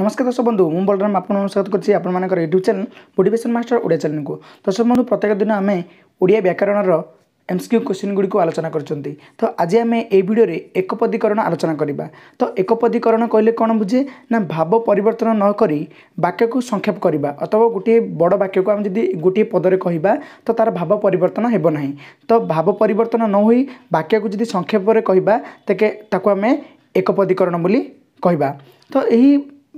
নমস্কার দর্শক বন্ধু মু বলরাম আপনার স্বাগত করছি আপনার YouTube channel motivation master Odia চ্যানেলকে দর্শক বন্ধু প্রত্যেক দিন আমি ওড়িয়া ব্যাকরণর এমসিকিউ কোশ্চিন গুড়ি আলোচনা করছেন তো আজি আমি এই ভিডিওরে একপদীকরণ আলোচনা করা তো একপদীকরণ কহিলে কোণ বুঝে না ভাব পরিবর্তন নকরি বাক্যকু সংক্ষেপ করা অথবা গোটিয়ে বড় বাক্যকু আমি যদি গোটিয়ে পদরে কহবা তো তার ভাব পরিবর্তন হব না তো ভাব পরিবর্তন নহই বাক্যকু যদি সংক্ষেপরে কহবা তাকে তাকে আমি একপদীকরণ বলে কহবা তো এই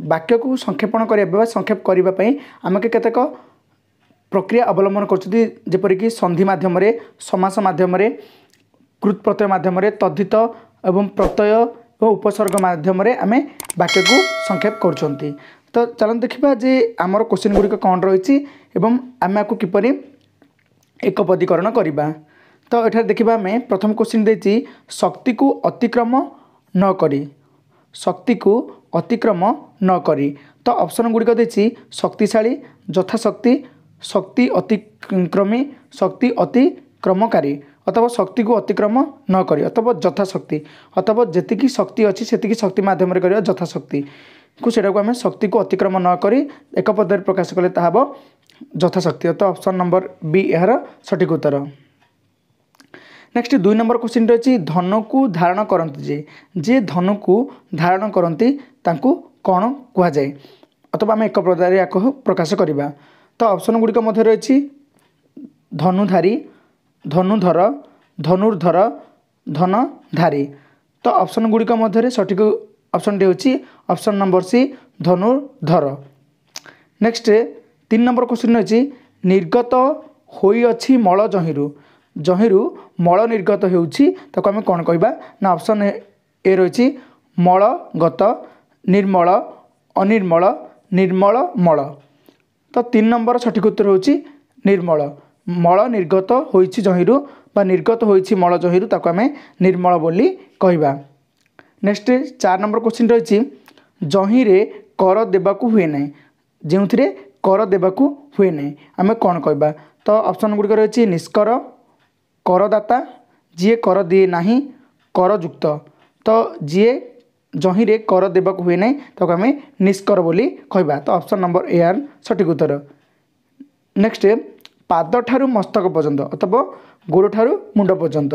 वाक्य को संक्षेपण संक्षेप गर्ने आमके केतक प्रक्रिया अवलम्बन गर्परिक सन्धि माध्यमै समाज माध्यमले कृत्प्रत माध्यमले तद्धित एवं प्रत्यय व उपसर्ग वाक्य माध्यमे वाक्यको सङ्क्षेप गर्छ तर देखा को गुडिक कन रहि आमे कपरि एकपदीकरण तथम क् कोी शक्तिको अतिक्रम नकरी ଶକ୍ତିକୁ ଅତିକ୍ରମ ନ କରି ତ ଅପସନ୍ ଗୁଡ଼ିକ ଦେଇଛି ଶକ୍ତିଶାଳୀ ଯଥାଶକ୍ତି ଶକ୍ତି ଅତିକ୍ରମୀ ଶକ୍ତି ଅତିକ୍ରମକାରୀ অথবা শক্তিকে অতিক্রম নকরি অথবা যথাশক্তি অথবা যেতিকি শক্তি অছি সেতিকি শক্তি মাধ্যমে করিবা যথাশক্তি কু সেটাকে আমি শক্তিকে অতিক্রম নকরি এক পদরে প্রকাশ কলে তাহা হব যথাশক্তি অর্থাৎ অপশন নম্বর বি এর সঠিক উত্তর নেক্সট দুই নম্বর কোশ্চিনটি অছি ধনকু ধারণ করতে যে যে ধনকু ধারণ করতে তাঁকু କ'ଣ କୁହାଯାଏ ଅଥବା ଆମେ ଏକ ପ୍ରକାରରେ ୟାକୁ ପ୍ରକାଶ କରିବା ତ ଅପସନ୍ ଗୁଡ଼ିକ ମଧ୍ୟ ରହିଛି ଧନୁଧାରୀ ଧନୁଧର ଧନୁର୍ଧର ଧନଧାରୀ ତ ଅପସନ୍ ଗୁଡ଼ିକ ମଧ୍ୟରେ ସଠିକ୍ ଅପସନ୍ଟି ହେଉଛି ଅପସନ୍ ନମ୍ବର ସି ଧନୁର୍ଧର ନେକ୍ସଟ ତିନି ନମ୍ବର କୋଶ୍ଚିନ୍ ରହିଛି ନିର୍ଗତ ହୋଇଅଛି ମଳ ଜହିଁରୁ ଜହିଁରୁ ମଳ ନିର୍ଗତ ହେଉଛି ତାକୁ ଆମେ କ'ଣ କହିବା ନା ଅପସନ୍ ଏ ରହିଛି ମଳଗତ ନିର୍ମଳ ଅନିର୍ମଳ ନିର୍ମଳ ମଳ ତ ତିନି ନମ୍ବର ସଠିକ ଉତ୍ତର ହେଉଛି ନିର୍ମଳ ମଳ ନିର୍ଗତ ହୋଇଛି ଜହିଁରୁ বা ନିର୍ଗତ ହୋଇଛି ମଳ ଜହିଁରୁ ତାକୁ ଆମେ ନିର୍ମଳ ବୋଲି କହିବା ନେକ୍ସଟ ଚାରି ନମ୍ବର କୋଶ୍ଚିନ୍ ରହିଛି ଜହିଁରେ କର ଦେବାକୁ ହୁଏ ନାହିଁ ଯେଉଁଥିରେ କର ଦେବାକୁ ହୁଏ ନାହିଁ ଆମେ କ'ଣ କହିବା ତ ଅପସନ୍ ଗୁଡ଼ିକ ରହିଛି ନିଷ୍କର କରଦାତା ଯିଏ କର ଦିଏ ନାହିଁ କରଯୁକ୍ତ ତ ଯିଏ ଜହିଁରେ କର ଦେବାକୁ ହୁଏ ନାହିଁ ତାକୁ ଆମେ ନିଷ୍କର ବୋଲି କହିବା ତ ଅପସନ୍ ନମ୍ବର ଏ ଆର୍ ସଠିକ୍ ଉତ୍ତର ନେକ୍ସଟ ପାଦଠାରୁ ମସ୍ତକ ପର୍ଯ୍ୟନ୍ତ ଅଥବା ଗୋଡ଼ଠାରୁ ମୁଣ୍ଡ ପର୍ଯ୍ୟନ୍ତ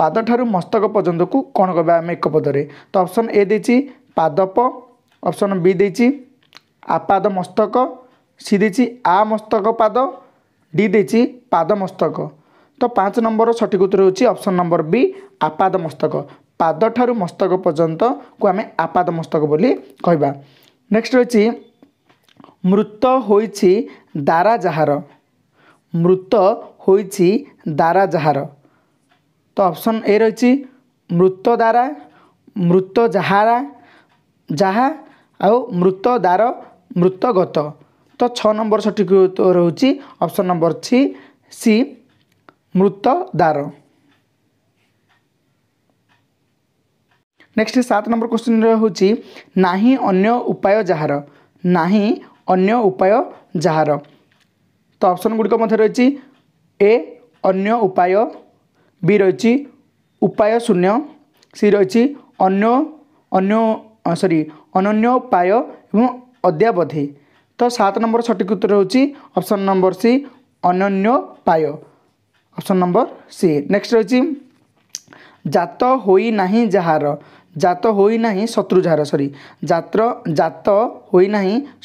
ପାଦଠାରୁ ମସ୍ତକ ପର୍ଯ୍ୟନ୍ତକୁ କ'ଣ କହିବା ଆମେ ଏକ ପଦରେ ତ ଅପସନ୍ ଏ ଦେଇଛି ପାଦପ ଅପସନ୍ ବି ଦେଇଛି ଆପାଦ ମସ୍ତକ ସି ଦେଇଛି ଆ ମସ୍ତକ ପାଦ ଡି ଦେଇଛି ପାଦ ମସ୍ତକ ତ ପାଞ୍ଚ ନମ୍ବର ସଠିକ ଉତ୍ତର ହେଉଛି ଅପସନ୍ ନମ୍ବର ବି ଆପାଦ ମସ୍ତକ ପାଦ ଠାରୁ ମସ୍ତକ ପର୍ଯ୍ୟନ୍ତକୁ ଆମେ ଆପାଦ ମସ୍ତକ ବୋଲି କହିବା ନେକ୍ସଟ ରହିଛି ମୃତ ହୋଇଛି ଦାରା ଯାହାର ମୃତ ହୋଇଛି ଦାରା ଯାହାର ତ ଅପସନ୍ ଏ ରହିଛି ମୃତ ଦାରା ମୃତ ଯାହାରା ଯାହା ଆଉ ମୃତ ଦାର ମୃତଗତ ତ ଛଅ ନମ୍ବର ସଠିକ ରହୁଛି ଅପସନ୍ ନମ୍ବର ଛି ସି ମୃତ ଦାର ନେକ୍ସଟ ସାତ ନମ୍ବର କ୍ୱେଶ୍ଚିନ୍ର ହେଉଛି ନାହିଁ ଅନ୍ୟ ଉପାୟ ଯାହାର ନାହିଁ ଅନ୍ୟ ଉପାୟ ଯାହାର ତ ଅପସନ୍ ଗୁଡ଼ିକ ମଧ୍ୟ ରହିଛି ଏ ଅନ୍ୟ ଉପାୟ ବି ରହିଛି ଉପାୟ ଶୂନ୍ୟ ସି ରହିଛି ଅନ୍ୟ ଅନ୍ୟ ସରି ଅନନ୍ୟ ଉପାୟ ଏବଂ ଅଦ୍ୟାବଧି ତ ସାତ ନମ୍ବର ସଠିକ ଉତ୍ତର ହେଉଛି ଅପସନ୍ ନମ୍ବର ସି ଅନନ୍ୟ ପାୟ অপশন নম্বর সি নেক্সট রয়েছে জাত হই না যাহার জাত হই না শত্রু যাহার সরি জাত জাত হই না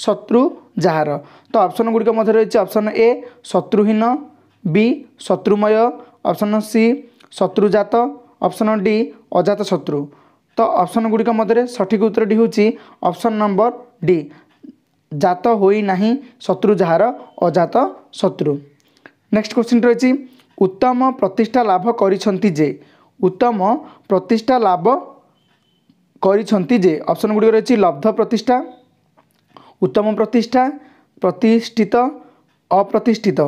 শত্রু যাহার তো অপশন গুড়িক মধ্যে রয়েছে অপশন এ শত্রুহীন বি শত্রুময় অপশন সি শত্রুজাত অপশন ডি অজাত শত্রু তো অপশন গুড়িক মধ্যে সঠিক উত্তরটি হচ্ছে অপশন নম্বর ডি জাত হই না শত্রু যাহার অজাত শত্রু নেক্সট কোশ্চিন রয়েছে ଉତ୍ତମ ପ୍ରତିଷ୍ଠା ଲାଭ କରିଛନ୍ତି ଯେ ଉତ୍ତମ ପ୍ରତିଷ୍ଠା ଲାଭ କରିଛନ୍ତି ଯେ ଅପସନ୍ ଗୁଡ଼ିକ ରହିଛି ଲବ୍ଧ ପ୍ରତିଷ୍ଠା ଉତ୍ତମ ପ୍ରତିଷ୍ଠା ପ୍ରତିଷ୍ଠିତ ଅପ୍ରତିଷ୍ଠିତ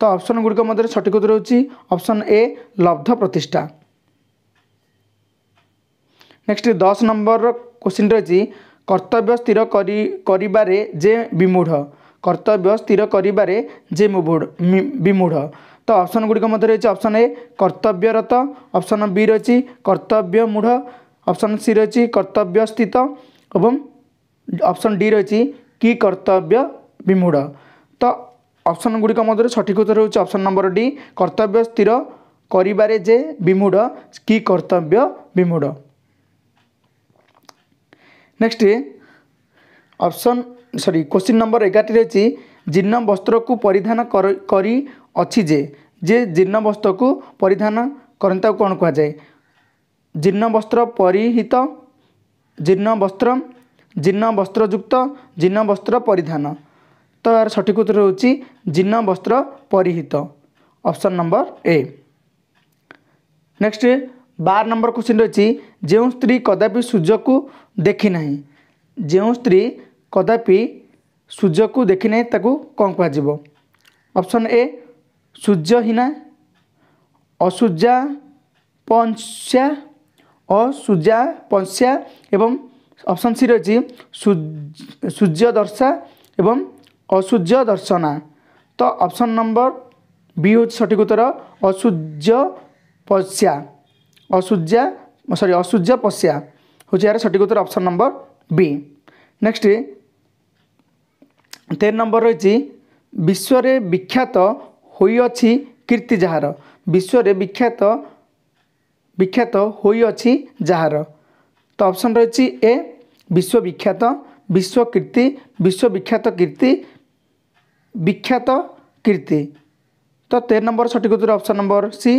ତ ଅପସନ୍ ଗୁଡ଼ିକ ମଧ୍ୟରେ ସଠିକ୍ ଉତ୍ତର ହେଉଛି ଅପସନ୍ ଏ ଲବ୍ଧ ପ୍ରତିଷ୍ଠା ନେକ୍ସଟ ଦଶ ନମ୍ବରର କୋଶ୍ଚିନ୍ ରହିଛି କର୍ତ୍ତବ୍ୟ ସ୍ଥିର କରି କରିବାରେ ଯେ ବିମୂଢ଼ କର୍ତ୍ତବ୍ୟ ସ୍ଥିର କରିବାରେ ଯେ ବିମୂଢ଼ ତ ଅପସନ୍ ଗୁଡ଼ିକ ମଧ୍ୟରେ ରହିଛି ଅପସନ୍ ଏ କର୍ତ୍ତବ୍ୟରତ ଅପସନ୍ ବି ରହିଛି କର୍ତ୍ତବ୍ୟ ମୂଢ଼ ଅପସନ୍ ସି ରହିଛି କର୍ତ୍ତବ୍ୟ ସ୍ଥିତ ଏବଂ ଅପସନ୍ ଡି ରହିଛି କି କର୍ତ୍ତବ୍ୟ ବିମୁଢ଼ ତ ଅପସନ୍ ଗୁଡ଼ିକ ମଧ୍ୟରେ ସଠିକ ଉତ୍ତର ହେଉଛି ଅପସନ୍ ନମ୍ବର ଡି କର୍ତ୍ତବ୍ୟ ସ୍ଥିର କରିବାରେ ଯେ ବିମୁଢ଼ କି କର୍ତ୍ତବ୍ୟ ବିମୁଢ଼ next option sorry question number ଏଗାରଟି ରହିଛି ଜିନ୍ନ ବସ୍ତ୍ରକୁ ପରିଧାନ କରି ଅଛି ଯେ ଯେ ଜୀର୍ଣ୍ଣ ବସ୍ତ୍ରକୁ ପରିଧାନ କରନ୍ତି ତାକୁ କ'ଣ କୁହାଯାଏ ଜୀର୍ଣ୍ଣ ବସ୍ତ୍ର ପରିହିତ ଜୀର୍ଣ୍ଣ ବସ୍ତ୍ର ଜୀର୍ଣ୍ଣ ବସ୍ତ୍ରଯୁକ୍ତ ଜୀର୍ଣ୍ଣ ବସ୍ତ୍ର ପରିଧାନ ତ ଏହାର ସଠିକ ଉତ୍ତର ହେଉଛି ଜୀର୍ଣ୍ଣ ବସ୍ତ୍ର ପରିହିତ ଅପସନ୍ ନମ୍ବର ଏ ନେକ୍ସଟ ବାର ନମ୍ବର କୋଶ୍ଚିନ୍ ରହିଛି ଯେଉଁ ସ୍ତ୍ରୀ କଦାପି ସୂର୍ଯ୍ୟକୁ ଦେଖିନାହିଁ ଯେଉଁ ସ୍ତ୍ରୀ କଦାପି ସୂର୍ଯ୍ୟକୁ ଦେଖିନାହିଁ ତାକୁ କ'ଣ କୁହାଯିବ ଅପସନ୍ ଏ सूर्यहीना असूर्याप्या एवं अप्सन सी सि एवं सूर्यदर्शा दर्शना त अप्सन नम्बर वि हौ सठिकतर असूर्य पश्या असूर्या सरी असूर्य यार यहाँ उत्तर अप्सन नम्बर बी नेक्स्ट तेन नम्बर रहेछ विश्वले विख्यात ହୋଇଅଛି କୀର୍ତ୍ତି ଯାହାର ବିଶ୍ୱରେ ବିଖ୍ୟାତ ବିଖ୍ୟାତ ହୋଇଅଛି ଯାହାର ତ ଅପସନ୍ ରହିଛି ଏ ବିଶ୍ୱବିଖ୍ୟାତ ବିଶ୍ୱକୀର୍ତ୍ତି ବିଶ୍ୱବିଖ୍ୟାତ କୀର୍ତ୍ତି ବିଖ୍ୟାତ କୀର୍ତ୍ତି ତ ତେର ନମ୍ବର ସଠିକ ଉତ୍ତର ଅପସନ୍ ନମ୍ବର ସି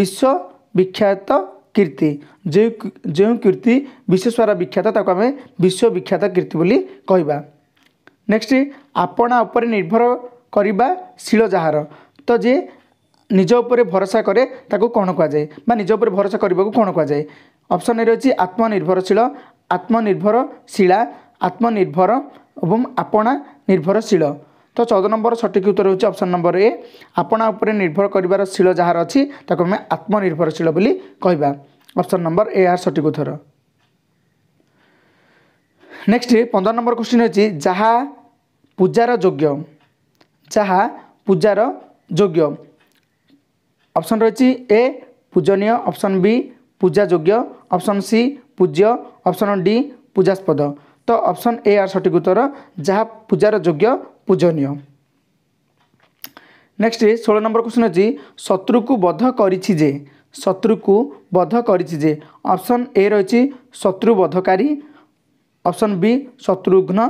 ବିଶ୍ୱବିଖ୍ୟାତ କୀର୍ତ୍ତି ଯେଉଁ ଯେଉଁ କୀର୍ତ୍ତି ବିଶ୍ୱସ୍ୱାରା ବିଖ୍ୟାତ ତାକୁ ଆମେ ବିଶ୍ୱବିଖ୍ୟାତ କୀର୍ତ୍ତି ବୋଲି କହିବା ନେକ୍ସଟ ଆପଣା ଉପରେ ନିର୍ଭର କରିବା ଶୀଳ ଯାହାର যে ନିଜ ଉପରେ ଭରସା କରେ ତାକୁ କ'ଣ କୁହାଯାଏ ବା ନିଜ ଉପରେ ଭରସା କରିବାକୁ କ'ଣ କୁହାଯାଏ ଅପସନ୍ ଏ ରହିଛି ଆତ୍ମନିର୍ଭରଶୀଳ ଆତ୍ମନିର୍ଭରଶୀଳା ଆତ୍ମନିର୍ଭର ଏବଂ ଆପଣା ନିର୍ଭରଶୀଳ ତ ଚଉଦ ନମ୍ବର ସଠିକ୍ ଉତ୍ତର ହେଉଛି ଅପସନ୍ ନମ୍ବର ଏ ଆପଣା ଉପରେ ନିର୍ଭର କରିବାର ଶୀଳ ଯାହାର ଅଛି ତାକୁ ଆମେ ଆତ୍ମନିର୍ଭରଶୀଳ ବୋଲି କହିବା ଅପସନ୍ ନମ୍ବର ଏ ଏହାର ସଠିକ୍ ଉତ୍ତର ନେକ୍ସଟ ପନ୍ଦର ନମ୍ବର କ୍ୱେଶ୍ଚିନ୍ ହେଉଛି ଯାହା ପୂଜାର ଯୋଗ୍ୟ ଯାହା ପୂଜାର योग्य ऑप्शन अप्सन ए पूजनीय ऑप्शन बी पूजा योग्य ऑप्शन सी पूज्य ऑप्शन डी पूजास्पद तो ऑप्शन ए आर सठिक उत्तर जहा पूजा योग्य पूजनीय next next number question question शत्रु को बध शत्रु को बध गरि ऑप्शन ए रहि शत्रु बधकारी ऑप्शन बी शत्रुघ्न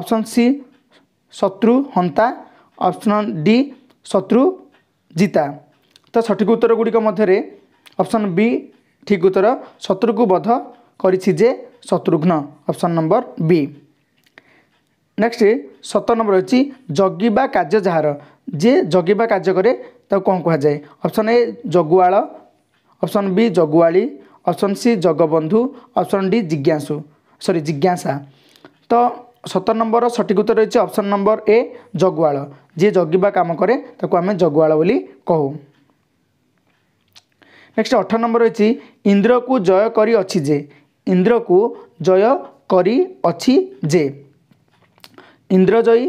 ऑप्शन सी शत्रु हंता ऑप्शन डी शत्रु जिता त सठिक उत्तर गुडिक मध्य अप्सन बी ठिक उत्तर शत्रु को बध गरिछ शु्न अप्सन नम्बर बी नेक्स्ट सत नम्बर अहिले जगिवा जि जगि कार्ज करे कहाँ अप्सन ए जगुआ अप्सन बी जगुवा अप्सन सी जगबन्धु अप्सन डी जिज्ञासु सरी जिज्ञासा त सत नम्बर सठिक उत्तर रहेछ अप्सन नम्बर ए जगुआ ଯିଏ ଜଗିବା କାମ କରେ ତାକୁ ଆମେ ଜଗୁଆଳ ବୋଲି କହୁ ନେକ୍ସଟ ଅଠର ନମ୍ବର ରହିଛି ଇନ୍ଦ୍ରକୁ ଜୟ କରିଅଛି ଯେ ଇନ୍ଦ୍ରକୁ ଜୟ କରିଅଛି ଯେ ଇନ୍ଦ୍ରଜୟୀ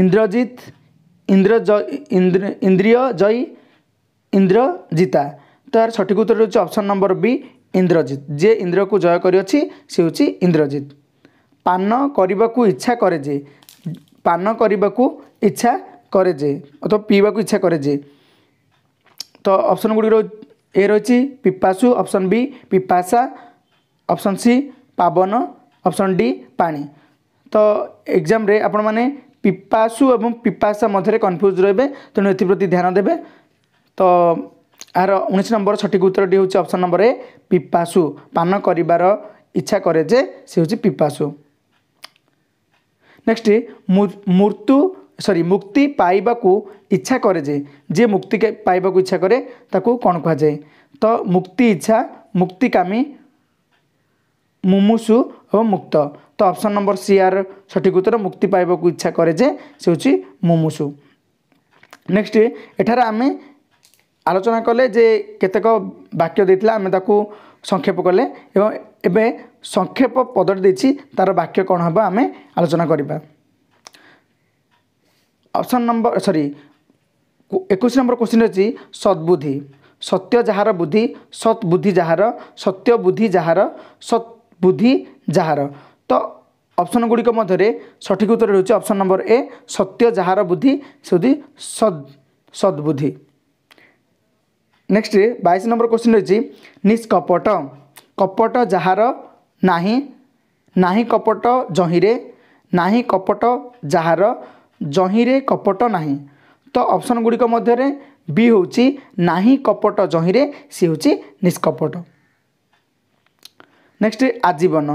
ଇନ୍ଦ୍ରଜିତ ଇନ୍ଦ୍ରଜୟ ଇନ୍ଦ୍ରିୟ ଜୟୀ ଇନ୍ଦ୍ରଜିତା ତ ଏହାର ସଠିକ ଉତ୍ତର ହେଉଛି ଅପସନ୍ ନମ୍ବର ବି ଇନ୍ଦ୍ରଜିତ ଯିଏ ଇନ୍ଦ୍ରକୁ ଜୟ କରିଅଛି ସେ ହେଉଛି ଇନ୍ଦ୍ରଜିତ ପାନ କରିବାକୁ ଇଚ୍ଛା କରେ ଯେ ପାନ କରିବାକୁ ଇଚ୍ଛା କରେ ଯେ ଅଥବା ପିଇବାକୁ ଇଚ୍ଛା କରେ ଯେ ତ ଅପସନ୍ ଗୁଡ଼ିକ ଏ ରହିଛି ପିପାସୁ ଅପସନ୍ ବି ପିପାସା ଅପସନ୍ ସି ପାବନ ଅପସନ୍ ଡି ପାଣି ତ ଏକ୍ଜାମ୍ରେ ଆପଣମାନେ ପିପାସୁ ଏବଂ ପିପାସା ମଧ୍ୟରେ କନଫ୍ୟୁଜ୍ ରହିବେ ତେଣୁ ଏଥିପ୍ରତି ଧ୍ୟାନ ଦେବେ ତ ଏହାର ଉଣେଇଶ ନମ୍ବର ସଠିକ୍ ଉତ୍ତରଟି ହେଉଛି ଅପସନ୍ ନମ୍ବର ଏ ପିପାସୁ ପାନ କରିବାର ଇଚ୍ଛା କରେ ଯେ ସେ ହେଉଛି ପିପାସୁ ନେକ୍ସଟ ମୃତ୍ୟୁ সরি মুক্তি পাইবাকু ইচ্ছা করে যে যে মুক্তি পাইবাকু ইচ্ছা করে তাকে କ'ଣ କୁହାଯାଏ ତ ମୁକ୍ତି ଇଚ୍ଛା ମୁକ୍ତିକାମୀ মুমুসু ও মুক্ত তো অপশন নম্বর সি আর সঠিক উত্তর মুক্তি পাইবাকু ইচ্ছা করে যে সে হচ্ছে মুমুসু নেক্সট এঠার আমি আলোচনা কলে যে কেতেক বাক্য দিয়ে আমি তাকে সংক্ষেপ কলে এবং এবে সংক্ষেপ পদটি দিয়েছি তার বাক্য কম হব আমি আলোচনা করা ଅପସନ୍ ନମ୍ବର ସରି ଏକୋଇଶ ନମ୍ବର କୋଶ୍ଚିନ୍ ଅଛି ସତ୍ବୁଦ୍ଧି ସତ୍ୟ ଯାହାର ବୁଦ୍ଧି ସତ୍ ବୁଦ୍ଧି ଯାହାର ସତ୍ୟ ବୁଦ୍ଧି ଯାହାର ସତ୍ ବୁଦ୍ଧି ଯାହାର ତ ଅପସନ୍ ଗୁଡ଼ିକ ମଧ୍ୟରେ ସଠିକ ଉତ୍ତର ହେଉଛି ଅପସନ୍ ନମ୍ବର ଏ ସତ୍ୟ ଯାହାର ବୁଦ୍ଧି ସେଦି ସଦ୍ ସଦ୍ବୁଦ୍ଧି ନେକ୍ସଟ ବାଇଶ ନମ୍ବର କୋଶ୍ଚିନ୍ ରହିଛି ନିଷ୍କପଟ କପଟ ଯାହାର ନାହିଁ ନାହିଁ କପଟ ଜହିଁରେ ନାହିଁ କପଟ ଯାହାର ଜହିଁରେ କପଟ ନାହିଁ ତ ଅପସନ୍ ଗୁଡ଼ିକ ମଧ୍ୟରେ ବି ହେଉଛି ନାହିଁ କପଟ ଜହିଁରେ ସି ହେଉଛି ନିଷ୍କପଟ ନେକ୍ସଟ ଆଜୀବନ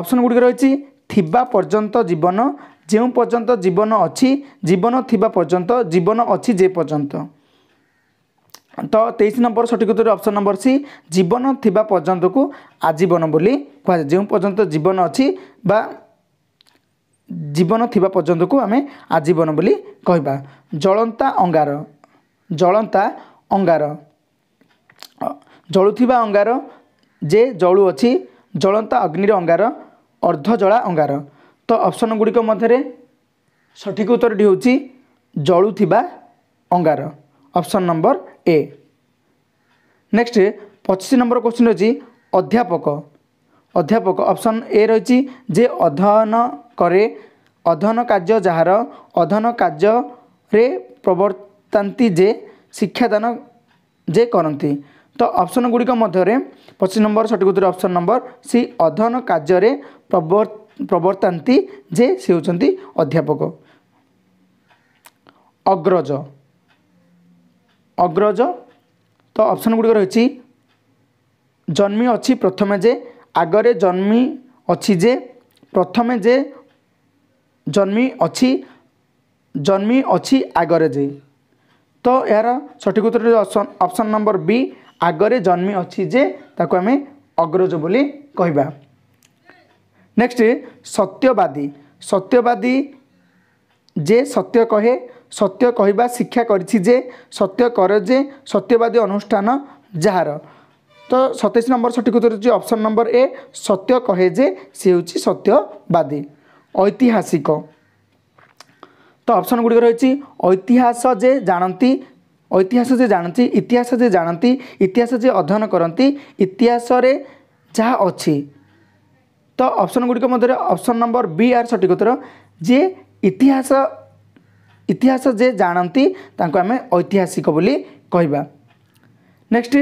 ଅପସନ୍ ଗୁଡ଼ିକ ରହିଛି ଥିବା ପର୍ଯ୍ୟନ୍ତ ଜୀବନ ଯେଉଁ ପର୍ଯ୍ୟନ୍ତ ଜୀବନ ଅଛି ଜୀବନ ଥିବା ପର୍ଯ୍ୟନ୍ତ ଜୀବନ ଅଛି ଯେ ପର୍ଯ୍ୟନ୍ତ ତ ତେଇଶ ନମ୍ବର ସଠିକ ଉତ୍ତର ଅପସନ୍ ନମ୍ବର ସି ଜୀବନ ଥିବା ପର୍ଯ୍ୟନ୍ତକୁ ଆଜୀବନ ବୋଲି କୁହାଯାଏ ଯେଉଁ ପର୍ଯ୍ୟନ୍ତ ଜୀବନ ଅଛି ବା ଜୀବନ ଥିବା ପର୍ଯ୍ୟନ୍ତକୁ ଆମେ ଆଜୀବନ ବୋଲି କହିବା ଜଳନ୍ତା ଅଙ୍ଗାର ଜଳନ୍ତା ଅଙ୍ଗାର ଜଳୁଥିବା ଅଙ୍ଗାର ଯେ ଜଳୁଅଛି ଜଳନ୍ତା ଅଗ୍ନିର ଅଙ୍ଗାର ଅର୍ଦ୍ଧଜଳା ଅଙ୍ଗାର ତ ଅପସନ୍ ଗୁଡ଼ିକ ମଧ୍ୟରେ ସଠିକ ଉତ୍ତରଟି ହେଉଛି ଜଳୁଥିବା ଅଙ୍ଗାର ଅପସନ୍ ନମ୍ବର ଏ ନେକ୍ସଟ ପଚିଶ ନମ୍ବର କୋଶ୍ଚିନ୍ ଅଛି ଅଧ୍ୟାପକ অধ্যাপক অপশন এ রয়েছে যে অধ্যয়ন করে অধ্যয়ন কার্য যাহার অধ্যয়ন কার্যরে প্রবর্তান্তি যে শিক্ষাদান যে করতে তো অপশন গুড়ি মধ্যে পঁচিশ নম্বর সঠিক উত্তর অপশন নম্বর সি অধ্যয়ন কার্যরে প্রবর্তান্তি যে সে হচ্ছেন অধ্যাপক অগ্রজ অগ্রজ তো অপশন গুড়ি রয়েছে জন্মি অছি প্রথমে যে ଆଗରେ ଜନ୍ମି ଅଛି ଯେ ପ୍ରଥମେ ଯେ ଜନ୍ମି ଅଛି ଜନ୍ମି ଅଛି ଆଗରେ ଯେ ତ ଏହାର ସଠିକ୍ ଉତ୍ତର ଅପସନ୍ ନମ୍ବର ବି ଆଗରେ ଜନ୍ମି ଅଛି ଯେ ତାକୁ ଆମେ ଅଗ୍ରଜ ବୋଲି କହିବା ନେକ୍ସଟ ସତ୍ୟବାଦୀ ସତ୍ୟବାଦୀ ଯେ ସତ୍ୟ କହେ ସତ୍ୟ କହିବା ଶିକ୍ଷା କରିଛି ଯେ ସତ୍ୟ କର ଯେ ସତ୍ୟବାଦୀ ଅନୁଷ୍ଠାନ ଯାହାର তো সতেইশ নম্বর সঠিক উত্তর হচ্ছে অপশন নম্বর এ সত্য কহে যে সে হচ্ছে সত্যবাদী ঐতিহাসিক তো অপশন গুড়ি রয়েছে ঐতিহাস যে জাঁতি ঐতিহাস যে জাঁতি ইতিহাস যে জাঁতি ইতিহাস যে অধ্যয়ন করতে ইতিহাসরে যা অছি তো অপশন গুড়িক মধ্যে অপশন নম্বর বি আর সঠিক উত্তর যে ইতিহাস ইতিহাস যে জাঁতি তাঁকু আমি ঐতিহাসিক বলে কহবা নেক্সট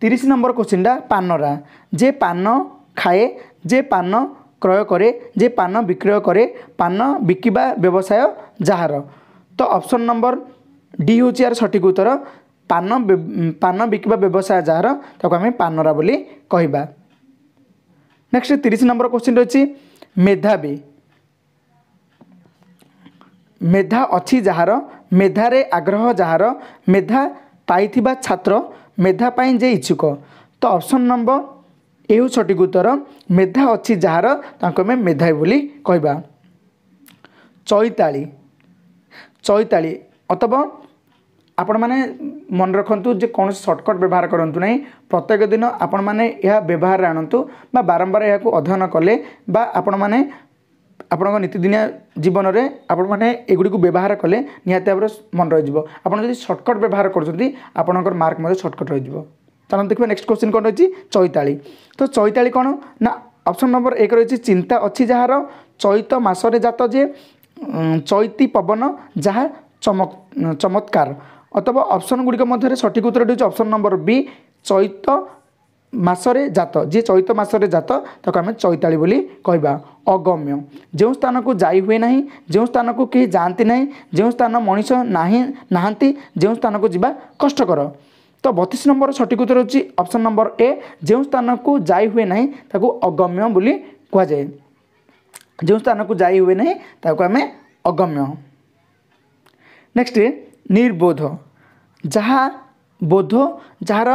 তিরিশ নম্বর কোশ্চিনটা পানরা যে পান খায়ে যে পান ক্রয় করে যে পান বিক্রয় করে পান বিকিবা ব্যবসায় যাহার তো অপশন নম্বর ডি হচ্ছে আর সঠিক উত্তর পান পান বিকিবা ব্যবসায় যাহার তাকে আমি পানরা বলে কহবা নেক্সট তিরিশ নম্বর কোশ্চিন রয়েছে মেধাবী মেধা অছি যাহার মেধারে আগ্রহ যাহার মেধা পাইথিবা ছাত্র ମେଧା ପାଇଁ ଯେ ଇଚ୍ଛୁକ ତ ଅପସନ୍ ନମ୍ବର ଏଉ ସଠିକ ଉତ୍ତର ମେଧା ଅଛି ଯାହାର ତାଙ୍କୁ ଆମେ ମେଧା ବୋଲି କହିବା ଚଇତାଳି ଚଇତାଳି ଅଥବା ଆପଣମାନେ ମନେ ରଖନ୍ତୁ ଯେ କୌଣସି ସର୍ଟକଟ୍ ବ୍ୟବହାର କରନ୍ତୁ ନାହିଁ ପ୍ରତ୍ୟେକ ଦିନ ଆପଣମାନେ ଏହା ବ୍ୟବହାରରେ ଆଣନ୍ତୁ ବା ବାରମ୍ବାର ଏହାକୁ ଅଧ୍ୟୟନ କଲେ ବା ଆପଣମାନେ ଆପଣଙ୍କ ନିତିଦିନିଆ ଜୀବନରେ ଆପଣମାନେ ଏଗୁଡ଼ିକୁ ବ୍ୟବହାର କଲେ ନିହାତି ଭାବରେ ମନେ ରହିଯିବ ଆପଣ ଯଦି ସର୍ଟକଟ୍ ବ୍ୟବହାର କରୁଛନ୍ତି ଆପଣଙ୍କର ମାର୍କ ମଧ୍ୟ ସର୍ଟକଟ୍ ରହିଯିବ ଚାଲନ୍ତୁ ଦେଖିବା ନେକ୍ସଟ କ୍ୱେଶ୍ଚିନ୍ କ'ଣ ରହିଛି ଚୈତାଳି ତ ଚୈତାଳି କ'ଣ ନା ଅପସନ୍ ନମ୍ବର ଏକ ରହିଛି ଚିନ୍ତା ଅଛି ଯାହାର ଚୈତ ମାସରେ ଜାତ ଯେ ଚୈତି ପବନ ଯାହା ଚମକ ଚମତ୍କାର অথবা অপশনগুড়ি মধ্যে সঠিক উত্তর হচ্ছে অপশন নম্বর বি চৈত ମାସରେ ଜାତ ଯିଏ ଚୈତ ମାସରେ ଜାତ ତାକୁ ଆମେ ଚୈତାଳି ବୋଲି କହିବା ଅଗମ୍ୟ ଯେଉଁ ସ୍ଥାନକୁ ଯାଇ ହୁଏ ନାହିଁ ଯେଉଁ ସ୍ଥାନକୁ କେହି ଯାଆନ୍ତି ନାହିଁ ଯେଉଁ ସ୍ଥାନ ମଣିଷ ନାହିଁ ନାହାନ୍ତି ଯେଉଁ ସ୍ଥାନକୁ ଯିବା କଷ୍ଟକର ତ ବତିଶ ନମ୍ବର ସଠିକ୍ ଉତ୍ତର ହେଉଛି ଅପସନ୍ ନମ୍ବର ଏ ଯେଉଁ ସ୍ଥାନକୁ ଯାଇ ହୁଏ ନାହିଁ ତାକୁ ଅଗମ୍ୟ ବୋଲି କୁହାଯାଏ ଯେଉଁ ସ୍ଥାନକୁ ଯାଇ ହୁଏ ନାହିଁ ତାକୁ ଆମେ ଅଗମ୍ୟ ନେକ୍ସଟ ନିର୍ବୋଧ ଯାହା ବୋଧ ଯାହାର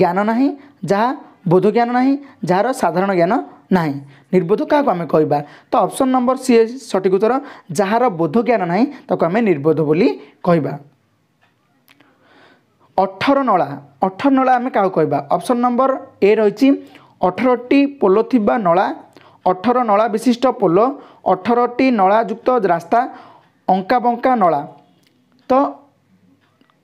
ଜ୍ଞାନ ନାହିଁ ଯାହା ବୋଧ ଜ୍ଞାନ ନାହିଁ ଯାହାର ସାଧାରଣ ଜ୍ଞାନ ନାହିଁ ନିର୍ବୋଧ କାହାକୁ ଆମେ କହିବା ତ ଅପସନ୍ ନମ୍ବର ସି ସଠିକ୍ ଉତ୍ତର ଯାହାର ବୋଧ ଜ୍ଞାନ ନାହିଁ ତାକୁ ଆମେ ନିର୍ବୋଧ ବୋଲି କହିବା ଅଠର ନଳା ଅଠର ନଳା ଆମେ କାହାକୁ କହିବା ଅପସନ୍ ନମ୍ବର ଏ ରହିଛି ଅଠରଟି ପୋଲ ଥିବା ନଳା ଅଠର ନଳା ବିଶିଷ୍ଟ ପୋଲ ଅଠରଟି ନଳାଯୁକ୍ତ ରାସ୍ତା ଅଙ୍କା ବଙ୍କା ନଳା ତ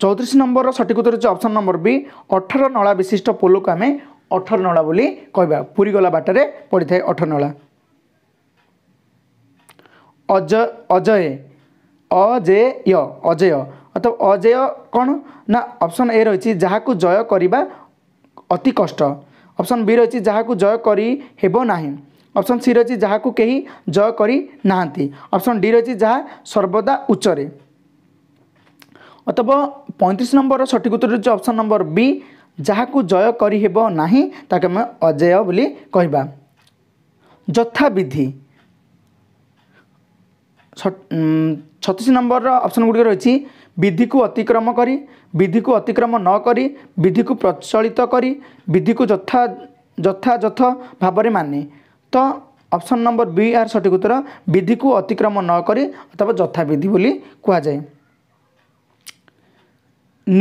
ଚଉତିରିଶ ନମ୍ବରର ସଠିକ ଉତ୍ତର ହେଉଛି ଅପସନ୍ ନମ୍ବର ବି ଅଠର ନଳା ବିଶିଷ୍ଟ ପୋଲକୁ ଆମେ ଅଠର ନଳା ବୋଲି କହିବା ପୁରୀ ଗଲା ବାଟରେ ପଡ଼ିଥାଏ ଅଠର ନଳା ଅଜ ଅଜୟ ଅଜେୟ ଅଜେୟ ତ ଅଜେୟ କ'ଣ ନା ଅପସନ୍ ଏ ରହିଛି ଯାହାକୁ ଜୟ କରିବା ଅତି କଷ୍ଟ ଅପସନ୍ ବି ରହିଛି ଯାହାକୁ ଜୟ କରି ହେବ ନାହିଁ ଅପସନ୍ ସି ରହିଛି ଯାହାକୁ କେହି ଜୟ କରି ନାହାନ୍ତି ଅପସନ୍ ଡି ରହିଛି ଯାହା ସର୍ବଦା ଉଚ୍ଚରେ ଅତପ ପଇଁତିରିଶ ନମ୍ବର ସଠିକ ଉତ୍ତର ହେଉଛି ଅପସନ୍ ନମ୍ବର ବି ଯାହାକୁ ଜୟ କରିହେବ ନାହିଁ ତାକୁ ଆମେ ଅଜେୟ ବୋଲି କହିବା ଯଥାବିଧି ଛତିଶ ନମ୍ବରର ଅପସନ୍ ଗୁଡ଼ିକ ରହିଛି ବିଧିକୁ ଅତିକ୍ରମ କରି ବିଧିକୁ ଅତିକ୍ରମ ନ କରି ବିଧିକୁ ପ୍ରଚଳିତ କରି ବିଧିକୁ ଯଥା ଯଥାଯଥ ଭାବରେ ମାନେ ତ ଅପସନ୍ ନମ୍ବର ବି ଆର୍ ସଠିକ ଉତ୍ତର ବିଧିକୁ ଅତିକ୍ରମ ନକରି ଅଥବା ଯଥାବିଧି ବୋଲି କୁହାଯାଏ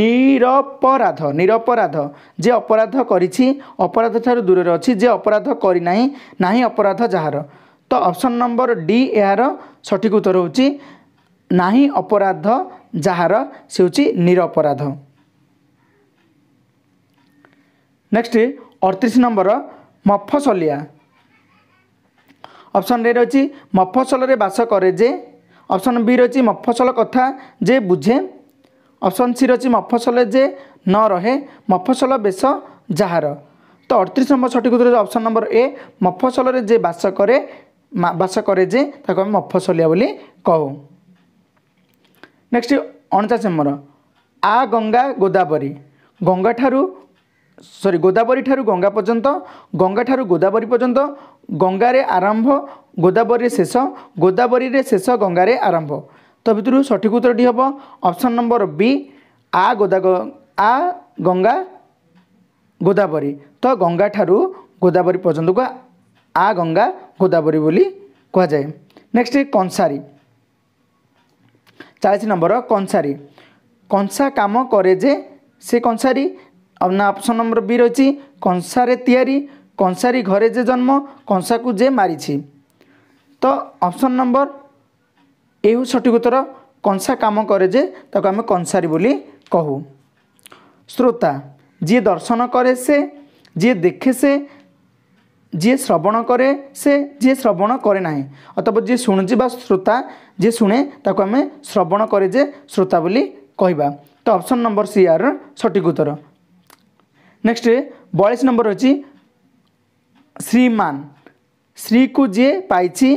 নিরপরাধ নিরপরাধ যে অপরাধ করেছি অপরাধ ঠার দূরে অছি যে অপরাধ করি না না অপরাধ যাহার তো অপশন নম্বর ডি এর সঠিক উত্তর হচ্ছে না অপরাধ যাহার সে হচ্ছে নিরপরাধ নেক্সট অড়তিশ নম্বর মফসলিয়া অপশন এ রয়েছে মফসলরে বাস করে যে অপশন বি রয়েছে মফসল কথা যে বুঝে ଅପସନ୍ ସିର ଅଛି ମଫସଲ ଯେ ନ ରହେ ମଫସଲ ବେଶ ଯାହାର ତ ଅଠତିରିଶ ନମ୍ବର ସଠିକ ଉତ୍ତର ଅପସନ୍ ନମ୍ବର ଏ ମଫସଲରେ ଯେ ବାସ କରେ ବାସ କରେ ଯେ ତାକୁ ଆମେ ମଫସଲିଆ ବୋଲି କହୁ ନେକ୍ସଟ ଅଣଚାଶ ନମ୍ବର ଆ ଗଙ୍ଗା ଗୋଦାବରୀ ଗଙ୍ଗାଠାରୁ ସରି ଗୋଦାବରୀ ଠାରୁ ଗଙ୍ଗା ପର୍ଯ୍ୟନ୍ତ ଗଙ୍ଗାଠାରୁ ଗୋଦାବରୀ ପର୍ଯ୍ୟନ୍ତ ଗଙ୍ଗାରେ ଆରମ୍ଭ ଗୋଦାବରୀରେ ଶେଷ ଗୋଦାବରୀରେ ଶେଷ ଗଙ୍ଗାରେ ଆରମ୍ଭ त भु सठिक उत्तरटी हेर्नु अप्सन नम्बर आ गंगा गोदावरी तो गंगा ठारु गोदावरी पर्यन्तको आ गंगा गोदावरी बोली पनि कहाँ नेक्सट कंसारी चालिस नम्बर कंसारी काम करे जे से कसारी नपसन नम्बर वि र कसारे तिरी कंसारी घरे जे जन्म कंसाको जे मारी मरिछि तो अप्सन नम्बर ଏ ହେଉଛି ସଠିକ ଉତ୍ତର କଂସା କାମ କରେ ଯେ ତାକୁ ଆମେ କଂସାରୀ ବୋଲି କହୁ ଶ୍ରୋତା ଯିଏ ଦର୍ଶନ କରେ ସେ ଯିଏ ଦେଖେ ସେ ଯିଏ ଶ୍ରବଣ କରେ ସେ ଯିଏ ଶ୍ରବଣ କରେ ନାହିଁ ଅଥବା ଯିଏ ଶୁଣୁଛି ବା ଶ୍ରୋତା ଯିଏ ଶୁଣେ ତାକୁ ଆମେ ଶ୍ରବଣ କରେ ଯେ ଶ୍ରୋତା ବୋଲି କହିବା ତ ଅପସନ୍ ନମ୍ବର ସି ଆର୍ ସଠିକ ଉତ୍ତର ନେକ୍ସଟ ବୟାଳିଶ ନମ୍ବର ଅଛି ଶ୍ରୀମାନ ଶ୍ରୀକୁ ଯିଏ ପାଇଛି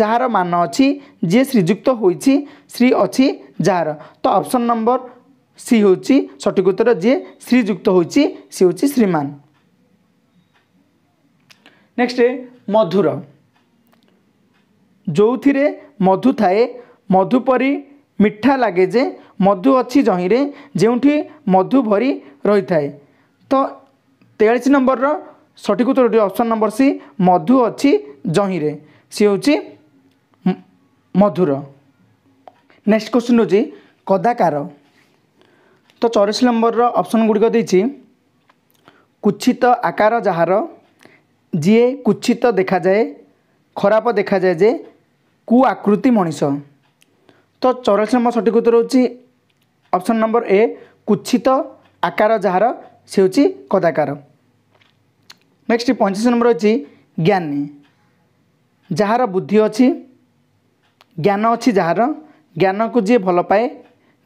ଯାହାର ମାନ ଅଛି ଯିଏ ଶ୍ରୀଯୁକ୍ତ ହୋଇଛି ଶ୍ରୀ ଅଛି ଯାହାର ତ ଅପସନ୍ ନମ୍ବର ସି ହେଉଛି ସଠିକ ଉତ୍ତର ଯିଏ ଶ୍ରୀଯୁକ୍ତ ହୋଇଛି ସିଏ ହେଉଛି ଶ୍ରୀମାନ ନେକ୍ସଟ ମଧୁର ଯେଉଁଥିରେ ମଧୁ ଥାଏ ମଧୁ ପରି ମିଠା ଲାଗେ ଯେ ମଧୁ ଅଛି ଜହିଁରେ ଯେଉଁଠି ମଧୁ ଭରି ରହିଥାଏ ତ ତେୟାଳିଶ ନମ୍ବରର ସଠିକ ଉତ୍ତର ଅପସନ୍ ନମ୍ବର ସି ମଧୁ ଅଛି ଜହିଁରେ ସିଏ ହେଉଛି ମଧୁର ନେକ୍ସଟ କ୍ୱେଶ୍ଚିନ୍ ହେଉଛି କଦାକାର ତ ଚରିଶ ନମ୍ବରର ଅପସନ୍ ଗୁଡ଼ିକ ଦେଇଛି କୁଚ୍ଛିତ ଆକାର ଯାହାର ଯିଏ କୁଚ୍ଛିତ ଦେଖାଯାଏ ଖରାପ ଦେଖାଯାଏ ଯେ କୁ ଆକୃତି ମଣିଷ ତ ଚରିଶ ନମ୍ବର ସଠିକ ଉତ୍ତର ହେଉଛି ଅପସନ୍ ନମ୍ବର ଏ କୁଚ୍ଛିତ ଆକାର ଯାହାର ସେ ହେଉଛି କଦାକାର ନେକ୍ସଟ ପଇଁଚାଳିଶ ନମ୍ବର ହେଉଛି ଜ୍ଞାନୀ ଯାହାର ବୁଦ୍ଧି ଅଛି ଜ୍ଞାନ ଅଛି ଯାହାର ଜ୍ଞାନକୁ ଯିଏ ଭଲ ପାଏ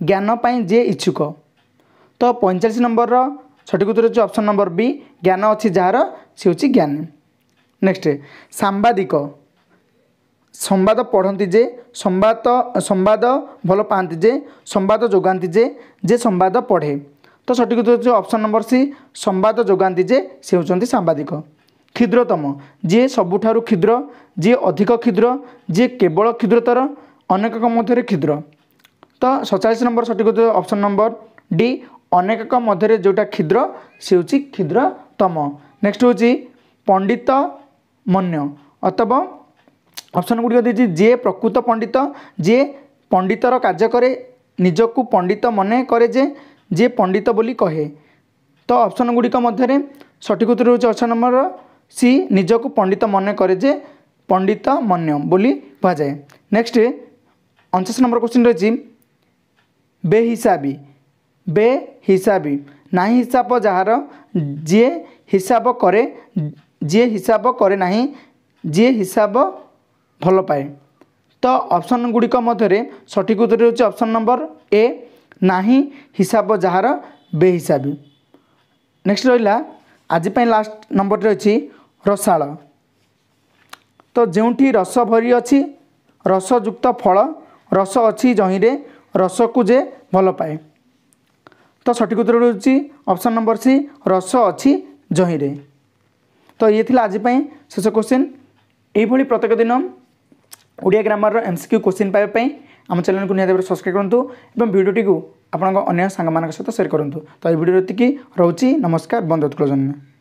ଜ୍ଞାନ ପାଇଁ ଯିଏ ଇଚ୍ଛୁକ ତ ପଇଁଚାଳିଶ ନମ୍ବରର ସଠିକ ଉତ୍ତର ହେଉଛି ଅପସନ୍ ନମ୍ବର ବି ଜ୍ଞାନ ଅଛି ଯାହାର ସେ ହେଉଛି ଜ୍ଞାନୀ ନେକ୍ସଟ ସାମ୍ବାଦିକ ସମ୍ବାଦ ପଢ଼ନ୍ତି ଯେ ସମ୍ବାଦ ସମ୍ବାଦ ଭଲ ପାଆନ୍ତି ଯେ ସମ୍ବାଦ ଯୋଗାନ୍ତି ଯେ ଯେ ସମ୍ବାଦ ପଢ଼େ ତ ସଠିକ ଉତ୍ତର ହେଉଛି ଅପସନ୍ ନମ୍ବର ସି ସମ୍ବାଦ ଯୋଗାନ୍ତି ଯେ ସେ ହେଉଛନ୍ତି ସାମ୍ବାଦିକ କ୍ଷୁଦ୍ରତମ ଯିଏ ସବୁଠାରୁ କ୍ଷୁଦ୍ର ଯିଏ ଅଧିକ କ୍ଷୁଦ୍ର ଯିଏ କେବଳ କ୍ଷୁଦ୍ରତର ଅନେକଙ୍କ ମଧ୍ୟରେ କ୍ଷୁଦ୍ର ତ ସତଚାଳିଶ ନମ୍ବର ସଠିକ ହେଉଥିବ ଅପସନ୍ ନମ୍ବର ଡି ଅନେକଙ୍କ ମଧ୍ୟରେ ଯେଉଁଟା କ୍ଷୁଦ୍ର ସେ ହେଉଛି କ୍ଷୁଦ୍ରତମ ନେକ୍ସଟ ହେଉଛି ପଣ୍ଡିତ ମନ୍ୟ ଅଥବା ଅପସନ୍ ଗୁଡ଼ିକ ଦେଇଛି ଯିଏ ପ୍ରକୃତ ପଣ୍ଡିତ ଯିଏ ପଣ୍ଡିତର କାର୍ଯ୍ୟ କରେ ନିଜକୁ ପଣ୍ଡିତ ମନେ କରେ ଯେ ଯିଏ ପଣ୍ଡିତ ବୋଲି କହେ ତ ଅପସନ୍ ଗୁଡ଼ିକ ମଧ୍ୟରେ ସଠିକ ଉତ୍ତର ହେଉଛି ଅପସନ୍ ନମ୍ବର ସି ନିଜକୁ ପଣ୍ଡିତ ମନେ କରେ ଯେ ପଣ୍ଡିତ ମନ୍ୟ ବୋଲି କୁହାଯାଏ ନେକ୍ସଟ ଅଣଚାଶ ନମ୍ବର କୋଶ୍ଚିନ୍ ରହିଛି ବେ ହିସାବି ବେ ହିସାବି ନାହିଁ ହିସାବ ଯାହାର ଯିଏ ହିସାବ କରେ ଯିଏ ହିସାବ କରେ ନାହିଁ ଯିଏ ହିସାବ ଭଲ ପାଏ ତ ଅପସନ୍ ଗୁଡ଼ିକ ମଧ୍ୟରେ ସଠିକ ଉତ୍ତର ହେଉଛି ଅପସନ୍ ନମ୍ବର ଏ ନାହିଁ ହିସାବ ଯାହାର ବେ ହିସାବି ନେକ୍ସଟ ରହିଲା ଆଜି ପାଇଁ ଲାଷ୍ଟ ନମ୍ବରଟି ରହିଛି ରସାଳ ତ ଯେଉଁଠି ରସ ଭରି ଅଛି ରସଯୁକ୍ତ ଫଳ ରସ ଅଛି ଜହିଁରେ ରସକୁ ଯେ ଭଲ ପାଏ ତ ସଠିକ ଉତ୍ତର ରହୁଛି ଅପସନ୍ ନମ୍ବର ସି ରସ ଅଛି ଜହିଁରେ ତ ଇଏ ଥିଲା ଆଜି ପାଇଁ ଶେଷ କୋଶ୍ଚିନ୍ ଏଇଭଳି ପ୍ରତ୍ୟେକ ଦିନ ଓଡ଼ିଆ ଗ୍ରାମରର ଏମ୍ ସି କ୍ୟୁ କୋଶ୍ଚିନ୍ ପାଇବା ପାଇଁ ଆମ ଚ୍ୟାନେଲକୁ ନିହାତି ଭାବରେ ସବସ୍କ୍ରାଇବ୍ କରନ୍ତୁ ଏବଂ ଭିଡ଼ିଓଟିକୁ ଆପଣଙ୍କ ଅନ୍ୟ ସାଙ୍ଗମାନଙ୍କ ସହିତ ସେୟାର କରନ୍ତୁ ତ ଏଇ ଭିଡ଼ିଓ ଏତିକି ରହୁଛି ନମସ୍କାର ବନ୍ଦ ଉତ୍କଳ